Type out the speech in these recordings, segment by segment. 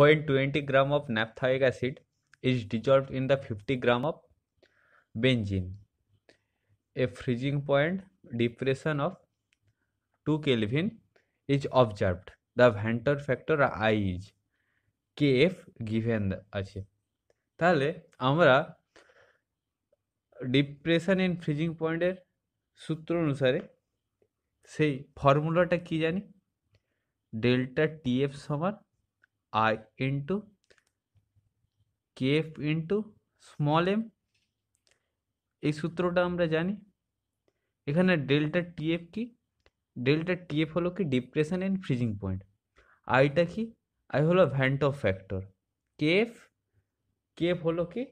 when 20 gram of naphthalic acid is dissolved in the 50 gram of benzene a freezing point depression of 2 kelvin is observed the van factor i is kf given আছে তাহলে আমরা depression in freezing পয়েন্টের সূত্র অনুসারে সেই ফর্মুলাটা কি জানি ডেল্টা টিএফ সমান i into kf into small M এই সূত্রটা আমরা জানি এখানে ডেল্টা টিএফ কি ডেল্টা টিএফ হলো কি ডিপ্রেশন অ্যান্ড ফ্রিজিং পয়েন্ট আইটা কি আই হলো অফ ফ্যাক্টর কেএফ কেএফ হলো কি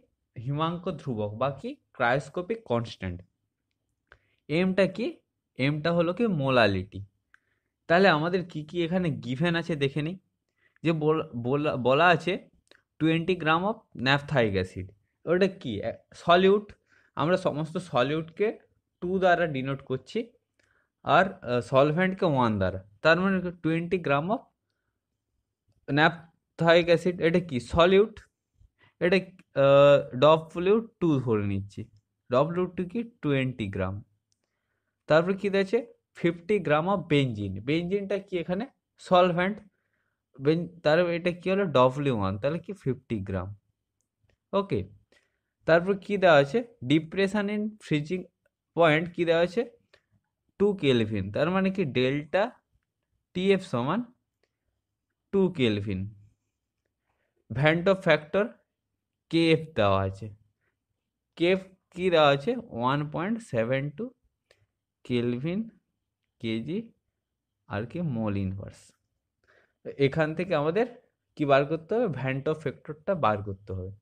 হিমাঙ্ক ধ্রুবক বা কি ক্রায়োস্কোপিক কনস্ট্যান্ট এমটা কি এমটা হলো কি মোলালিটি তাহলে আমাদের কি কি এখানে গিভেন আছে দেখে নিই যে বলা আছে twenty gram of naphthoic acid ওটা কি সলিউট আমরা সমস্ত সলিউটকে টু দ্বারা ডিনোট করছি আর সলভেন্টকে ওয়ান দ্বারা তার মানে twenty gram of naphthoic acid এটা কি সলিউট এটা ডব্লিউ টু ধরে নিচ্ছি ডব্লিউ টু কি টোয়েন্টি গ্রাম তারপরে কী দেখছে ফিফটি গ্রাম অফ বেঞ্জিন বেঞ্জিনটা কি এখানে সলভেন্ট তার এটা কি হলো ডব্লিউ ওয়ান তাহলে কি ফিফটি গ্রাম ওকে তারপর কি দেওয়া আছে ডিপ্রেশন ইন ফ্রিজিং পয়েন্ট কি দেওয়া আছে টু কেলভিন তার মানে কি ডেল্টা টিএফ সমান two kelvin van't Hoff factor KF দেওয়া আছে কেএফ কি দেওয়া আছে one point seven two kelvin KG আর কি মোল ইনভার্স এখান থেকে আমাদের কি বার করতে হবে অফ ফ্যাক্টরটা বার করতে হবে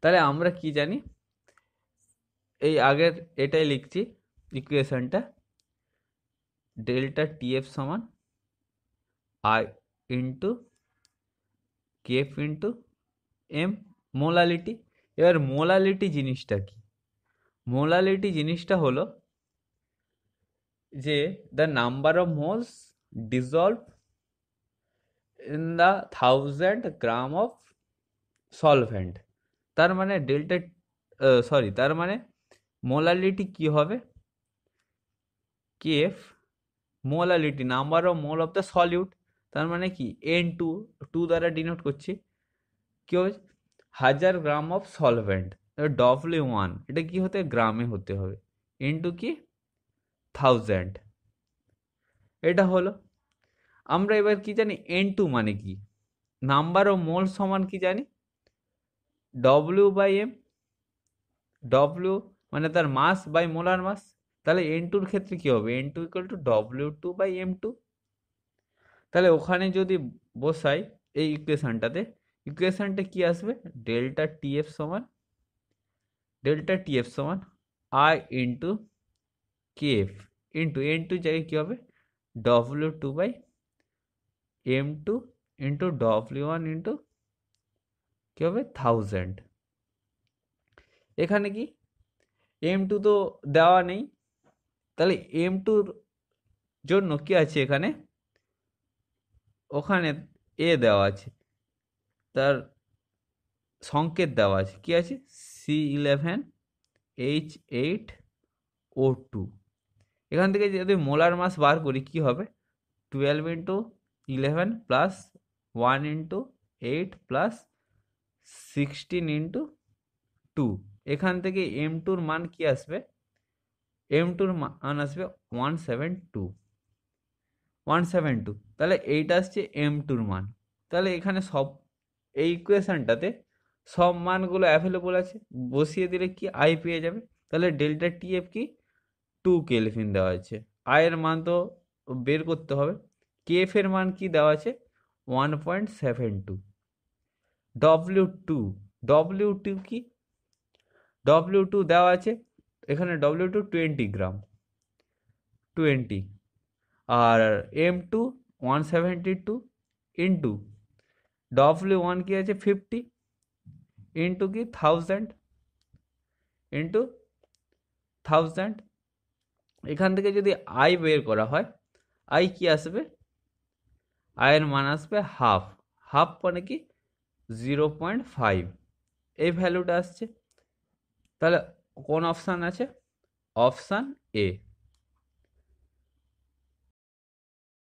তাহলে আমরা কি জানি এই আগের এটাই লিখছি ইকুয়েশনটা ডেল্টা টিএফ সমান I into KF into M molality এবার মোলালিটি জিনিসটা কি মোলালিটি জিনিসটা হলো যে the number of moles dissolved in the thousand gram of solvent তার মানে ডেল্টা সরি তার মানে মোলালিটি কি হবে KF molality number of mole of the solute তার মানে কি এন টু টু দ্বারা ডিনোট করছি কি হবে হাজার gram of solvent W one এটা কি হতে গ্রামে হতে হবে ইন্টু কি থাউজেন্ড এটা হলো আমরা এবার কি জানি এন টু মানে কি নাম্বার ও মোল সমান কি জানি ডব্লিউ বাই এম ডব্লিউ মানে তার মাস বাই মোলার মাস তাহলে এন টুর ক্ষেত্রে কী হবে N two equal to W two by M two তাহলে ওখানে যদি বসাই এই ইকুয়েশানটাতে ইকুয়েশানটা কি আসবে ডেল্টা টিএফ সমান ডেল্টা টিএফ সমান I into KF into N two জায়গায় কী হবে W two by M two into W one into কী হবে থাউজেন্ড এখানে কি এম টু তো দেওয়া নেই তাহলে এম টুর জন্য কি আছে এখানে ওখানে এ দেওয়া আছে তার সংকেত দেওয়া আছে কি আছে C eleven H eight O two এখান থেকে যদি মোলার মাস বার করি কি হবে twelve into eleven plus one into eight plus sixteen into two এখান থেকে এম টুর মান কি আসবে এম টুর মান আসবে one seven two one seven two তাহলে এইটা আসছে এম টুর মান তাহলে এখানে সব এই ইকুয়েশানটাতে সব মানগুলো অ্যাভেলেবল আছে বসিয়ে দিলে কি আই পেয়ে যাবে তাহলে ডেল্টা টি এফ কি টু কেলফিন দেওয়া আছে আয়ের মান তো বের করতে হবে কেএফ এর মান কি দেওয়া আছে one point seven two W two W two কি ডব্লিউ টু দেওয়া আছে এখানে W two twenty gram twenty আর M two one seventy two into W one কি আছে ফিফটি ইন্টু কি থাউজেন্ড ইন্টু থাউজেন্ড এখান থেকে যদি আই বের করা হয় আই কি আসবে আয়ের মান আসবে হাফ হাফ মানে কি জিরো পয়েন্ট ফাইভ এই ভ্যালুটা আসছে তাহলে কোন অপশান আছে অপশান এ